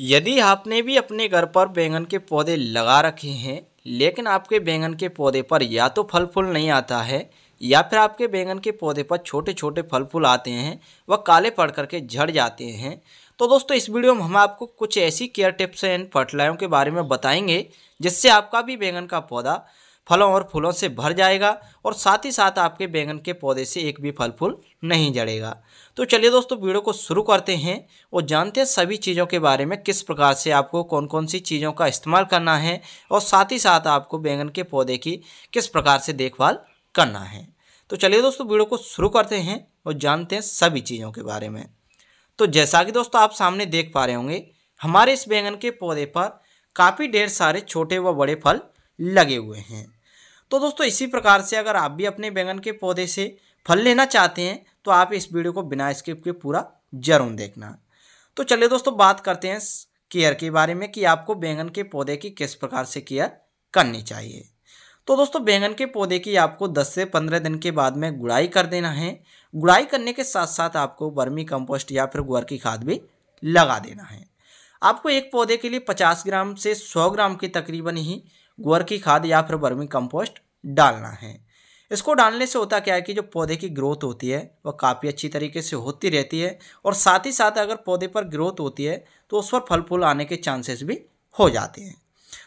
यदि आपने भी अपने घर पर बैंगन के पौधे लगा रखे हैं लेकिन आपके बैंगन के पौधे पर या तो फल फूल नहीं आता है या फिर आपके बैंगन के पौधे पर छोटे छोटे फल फूल आते हैं वह काले पड़ करके झड़ जाते हैं तो दोस्तों इस वीडियो में हम आपको कुछ ऐसी केयर टिप्स एंड फर्टिलाइजर के बारे में बताएंगे जिससे आपका भी बैंगन का पौधा फलों और फूलों से भर जाएगा और साथ ही साथ आपके बैंगन के पौधे से एक भी फल फूल नहीं जड़ेगा तो चलिए दोस्तों वीडियो को शुरू करते हैं और जानते हैं सभी चीज़ों के बारे में किस प्रकार से आपको कौन कौन सी चीज़ों का इस्तेमाल करना है और साथ ही साथ आपको बैंगन के पौधे की किस प्रकार से देखभाल करना है तो चलिए दोस्तों वीडियो को शुरू करते हैं और जानते हैं सभी चीज़ों के बारे में तो जैसा कि दोस्तों आप सामने देख पा रहे होंगे हमारे इस बैंगन के पौधे पर काफ़ी ढेर सारे छोटे व बड़े फल लगे हुए हैं तो दोस्तों इसी प्रकार से अगर आप भी अपने बैंगन के पौधे से फल लेना चाहते हैं तो आप इस वीडियो को बिना स्किप के पूरा जरूर देखना तो चलिए दोस्तों बात करते हैं केयर के बारे में कि आपको बैंगन के पौधे की किस प्रकार से केयर करनी चाहिए तो दोस्तों बैंगन के पौधे की आपको 10 से 15 दिन के बाद में गुड़ाई कर देना है गुड़ाई करने के साथ साथ आपको बर्मी कंपोस्ट या फिर गुअर की खाद भी लगा देना है आपको एक पौधे के लिए 50 ग्राम से 100 ग्राम के तकरीबन ही गुअर की खाद या फिर बर्मी कंपोस्ट डालना है इसको डालने से होता क्या है कि जो पौधे की ग्रोथ होती है वह काफ़ी अच्छी तरीके से होती रहती है और साथ ही साथ अगर पौधे पर ग्रोथ होती है तो उस पर फल फूल आने के चांसेस भी हो जाते हैं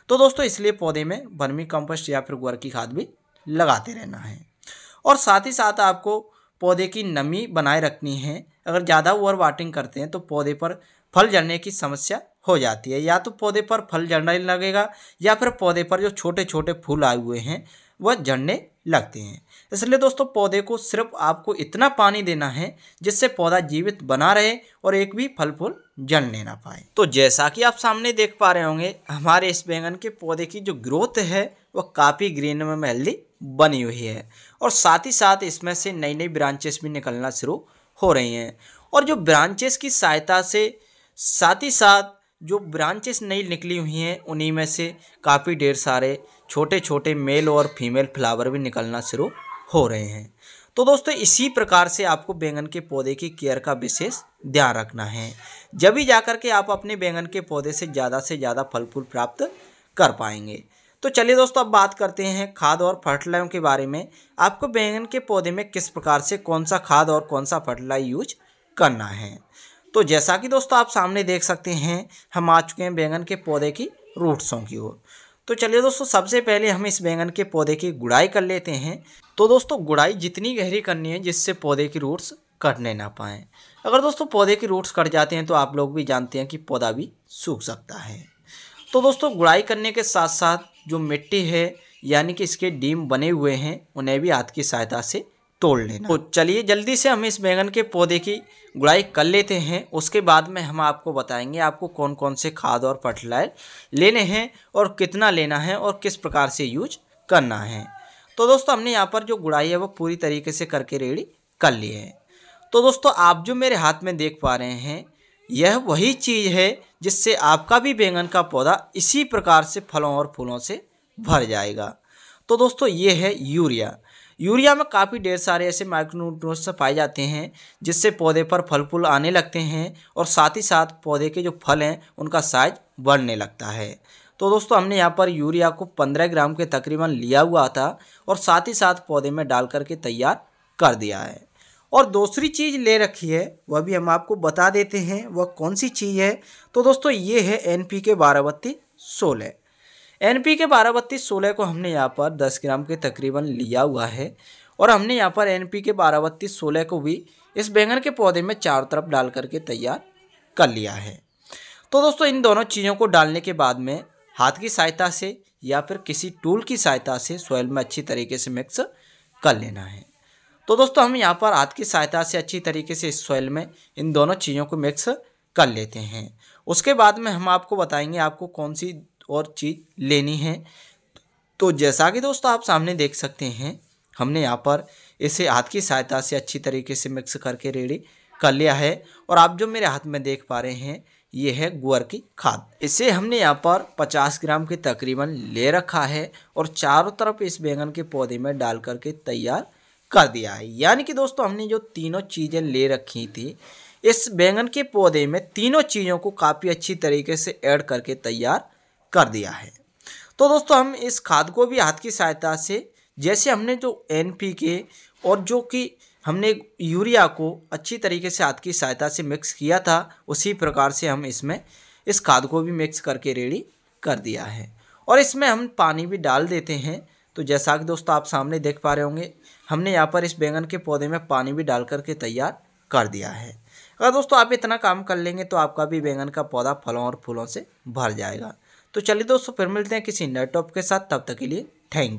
तो दोस्तों इसलिए पौधे में बर्मी कंपोस्ट या फिर गुअर की खाद भी लगाते रहना है और साथ ही साथ आपको पौधे की नमी बनाए रखनी है अगर ज़्यादा ओवर वाटिंग करते हैं तो पौधे पर फल जलने की समस्या हो जाती है या तो पौधे पर फल झड़ने लगेगा या फिर पौधे पर जो छोटे छोटे फूल आए हुए हैं वह झड़ने लगते हैं इसलिए दोस्तों पौधे को सिर्फ आपको इतना पानी देना है जिससे पौधा जीवित बना रहे और एक भी फल फूल जलने ना पाए तो जैसा कि आप सामने देख पा रहे होंगे हमारे इस बैंगन के पौधे की जो ग्रोथ है वह काफ़ी ग्रीन में हेल्दी बनी हुई है और साथ ही साथ इसमें से नई नई ब्रांचेस भी निकलना शुरू हो रही हैं और जो ब्रांचेस की सहायता से साथ ही साथ जो ब्रांचेस नई निकली हुई हैं उन्हीं में से काफ़ी ढेर सारे छोटे छोटे मेल और फीमेल फ्लावर भी निकलना शुरू हो रहे हैं तो दोस्तों इसी प्रकार से आपको बैंगन के पौधे की केयर का विशेष ध्यान रखना है जब ही जा के आप अपने बैंगन के पौधे से ज़्यादा से ज़्यादा फल फूल प्राप्त कर पाएंगे तो चलिए दोस्तों अब बात करते हैं खाद और फर्टिलाइजर के बारे में आपको बैंगन के पौधे में किस प्रकार से कौन सा खाद और कौन सा फर्टिलाइजर यूज करना है तो जैसा कि दोस्तों आप सामने देख सकते हैं हम आ चुके हैं बैंगन के पौधे की रूट्सों की ओर तो चलिए दोस्तों सबसे पहले हम इस बैंगन के पौधे की गुड़ाई कर लेते हैं तो दोस्तों गुड़ाई जितनी गहरी करनी है जिससे पौधे की रूट्स कटने ना पाएँ अगर दोस्तों पौधे की रूट्स कट जाते हैं तो आप लोग भी जानते हैं कि पौधा भी सूख सकता है तो दोस्तों गुड़ाई करने के साथ साथ जो मिट्टी है यानी कि इसके डीम बने हुए हैं उन्हें भी हाथ की सहायता से तोड़ लेना तो चलिए जल्दी से हम इस बैंगन के पौधे की गुड़ाई कर लेते हैं उसके बाद में हम आपको बताएंगे आपको कौन कौन से खाद और फर्टिलाइज लेने हैं और कितना लेना है और किस प्रकार से यूज करना है तो दोस्तों हमने यहाँ पर जो गुड़ाई है वो पूरी तरीके से करके रेडी कर ली है तो दोस्तों आप जो मेरे हाथ में देख पा रहे हैं यह वही चीज़ है जिससे आपका भी बैंगन का पौधा इसी प्रकार से फलों और फूलों से भर जाएगा तो दोस्तों ये है यूरिया यूरिया में काफ़ी ढेर सारे ऐसे माइक्रोन्यूट्रोस पाए जाते हैं जिससे पौधे पर फल फूल आने लगते हैं और साथ ही साथ पौधे के जो फल हैं उनका साइज बढ़ने लगता है तो दोस्तों हमने यहाँ पर यूरिया को पंद्रह ग्राम के तकरीबन लिया हुआ था और साथ ही साथ पौधे में डाल करके तैयार कर दिया है और दूसरी चीज़ ले रखी है वह भी हम आपको बता देते हैं वह कौन सी चीज़ है तो दोस्तों ये है एन पी के बारह बत्ती सोलह एन पी के बारह बत्तीस सोलह को हमने यहाँ पर दस ग्राम के तकरीबन लिया हुआ है और हमने यहाँ पर एन पी के बारह बत्तीस सोलह को भी इस बैंगन के पौधे में चारों तरफ डाल करके तैयार कर लिया है तो दोस्तों इन दोनों चीज़ों को डालने के बाद में हाथ की सहायता से या फिर किसी टूल की सहायता से सॉइल में अच्छी तरीके से मिक्स कर लेना है तो दोस्तों हम यहाँ पर हाथ की सहायता से अच्छी तरीके से इस सॉइल में इन दोनों चीज़ों को मिक्स कर लेते हैं उसके बाद में हम आपको बताएंगे आपको कौन सी और चीज़ लेनी है तो जैसा कि दोस्तों आप सामने देख सकते हैं हमने यहाँ पर इसे हाथ की सहायता से अच्छी तरीके से मिक्स करके रेडी कर लिया है और आप जो मेरे हाथ में देख पा रहे हैं ये है गुअर की खाद इसे हमने यहाँ पर 50 ग्राम के तकरीबन ले रखा है और चारों तरफ इस बैंगन के पौधे में डाल करके तैयार कर दिया है यानी कि दोस्तों हमने जो तीनों चीज़ें ले रखी थी इस बैंगन के पौधे में तीनों चीज़ों को काफ़ी अच्छी तरीके से ऐड करके तैयार कर दिया है तो दोस्तों हम इस खाद को भी हाथ की सहायता से जैसे हमने जो एन पी के और जो कि हमने यूरिया को अच्छी तरीके से हाथ की सहायता से मिक्स किया था उसी प्रकार से हम इसमें इस खाद को भी मिक्स करके रेडी कर दिया है और इसमें हम पानी भी डाल देते हैं तो जैसा कि दोस्तों आप सामने देख पा रहे होंगे हमने यहाँ पर इस बैंगन के पौधे में पानी भी डाल करके तैयार कर दिया है अगर दोस्तों आप इतना काम कर लेंगे तो आपका भी बैंगन का पौधा फलों और फूलों से भर जाएगा तो चलिए दोस्तों फिर मिलते हैं किसी नए टॉप के साथ तब तक के लिए थैंक